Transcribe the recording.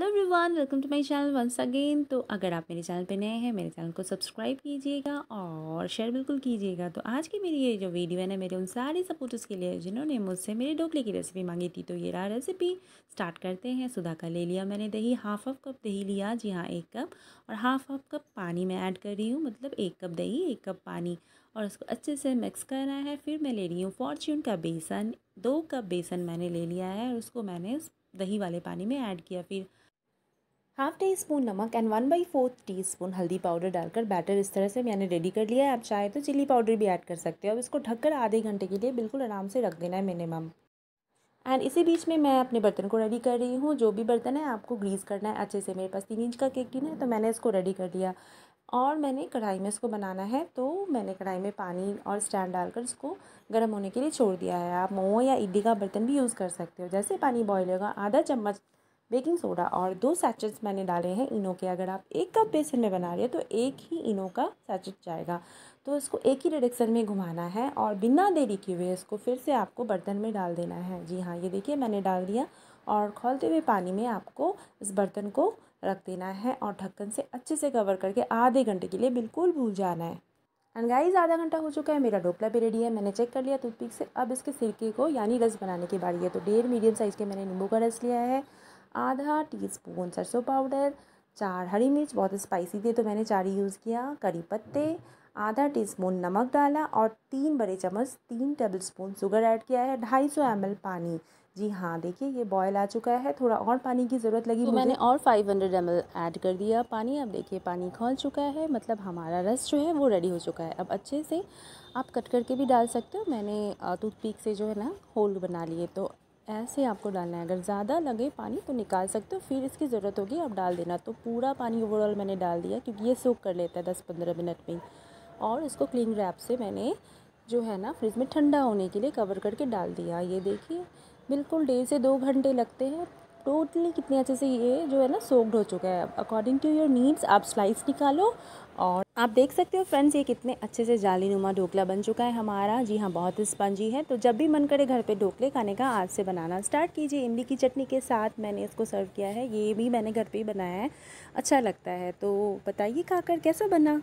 hello everyone welcome to my channel once again तो अगर आप मेरे चैनल पे नए हैं मेरे चैनल को सब्सक्राइब कीजिएगा और शेयर बिल्कुल कीजिएगा तो आज की मेरी ये जो वीडियो है ना मेरे उन सारे सपोर्टर्स के लिए जिन्होंने मुझसे मेरे ढोकले की रेसिपी मांगी थी तो ये रहा रेसिपी स्टार्ट करते हैं सुधा का ले लिया मैंने दही हाफ हाफ कप दही लिया जी हाँ एक कप और हाफ हाफ कप पानी मैं ऐड कर रही हूँ मतलब एक कप दही एक कप पानी और उसको अच्छे से मिक्स करना है फिर मैं ले रही हूँ फॉर्च्यून का बेसन दो कप बेसन मैंने ले लिया है और उसको मैंने दही वाले पानी में ऐड किया फिर हाफ टी स्पून नमक and one by fourth teaspoon हल्दी पाउडर डालकर बैटर इस तरह से मैंने रेडी कर लिया है आप चाहे तो चिली पाउडर भी ऐड कर सकते हो अब इसको ढककर आधे घंटे के लिए बिल्कुल आराम से रख देना है मिनिमम एंड इसी बीच में मैं अपने बर्तन को रेडी कर रही हूँ जो भी बर्तन है आपको ग्रीस करना है अच्छे से मेरे पास तीन इंच का केक टिन है तो मैंने इसको रेडी कर लिया और मैंने कढ़ाई में इसको बनाना है तो मैंने कढ़ाई में पानी और स्टैंड डालकर इसको गर्म होने के लिए छोड़ दिया है आप मोमो या इडली का बर्तन भी यूज़ कर सकते हो जैसे पानी बॉयल होगा आधा चम्मच बेकिंग सोडा और दो सैचेट्स मैंने डाले हैं इनो के अगर आप एक कप बेसन में बना रहे हैं तो एक ही इनो का सैचेट जाएगा तो इसको एक ही डायरेक्शन में घुमाना है और बिना देरी किए हुए इसको फिर से आपको बर्तन में डाल देना है जी हाँ ये देखिए मैंने डाल दिया और खोलते हुए पानी में आपको इस बर्तन को रख देना है और ढक्कन से अच्छे से कवर करके आधे घंटे के लिए बिल्कुल भूल जाना है एंड गाइस आधा घंटा हो चुका है मेरा ढोकला भी रेडी है मैंने चेक कर लिया टूथपिक से अब इसके सिरके को यानी रस बनाने की बारी है तो डेढ़ मीडियम साइज़ के मैंने नींबू का रस लिया है आधा टीस्पून सरसों पाउडर चार हरी मिर्च बहुत स्पाइसी थी तो मैंने चार ही यूज़ किया करी पत्ते आधा टीस्पून नमक डाला और तीन बड़े चम्मच तीन टेबलस्पून शुगर ऐड किया है ढाई सौ एम पानी जी हाँ देखिए ये बॉयल आ चुका है थोड़ा और पानी की ज़रूरत लगी तो मैंने और 500 हंड्रेड ऐड कर दिया पानी अब देखिए पानी खोल चुका है मतलब हमारा रस जो है वो रेडी हो चुका है अब अच्छे से आप कट करके भी डाल सकते हो मैंने टूथपिक से जो है ना होल बना लिए तो ऐसे आपको डालना है अगर ज़्यादा लगे पानी तो निकाल सकते हो फिर इसकी ज़रूरत होगी आप डाल देना तो पूरा पानी ओवरऑल मैंने डाल दिया क्योंकि ये सूख कर लेता है दस पंद्रह मिनट में और इसको क्लिंग रैप से मैंने जो है ना फ्रिज में ठंडा होने के लिए कवर करके डाल दिया ये देखिए बिल्कुल डेढ़ से दो घंटे लगते हैं टोटली कितने अच्छे से ये जो है ना सोक्ड हो चुका है अकॉर्डिंग टू योर नीड्स आप स्लाइस निकालो और आप देख सकते हो फ्रेंड्स ये कितने अच्छे से जाली नुमा ढोकला बन चुका है हमारा जी हाँ बहुत स्पंजी है तो जब भी मन करे घर पे ढोकले खाने का आज से बनाना स्टार्ट कीजिए इमली की चटनी के साथ मैंने इसको सर्व किया है ये भी मैंने घर पे ही बनाया है अच्छा लगता है तो बताइए खाकर कैसा बना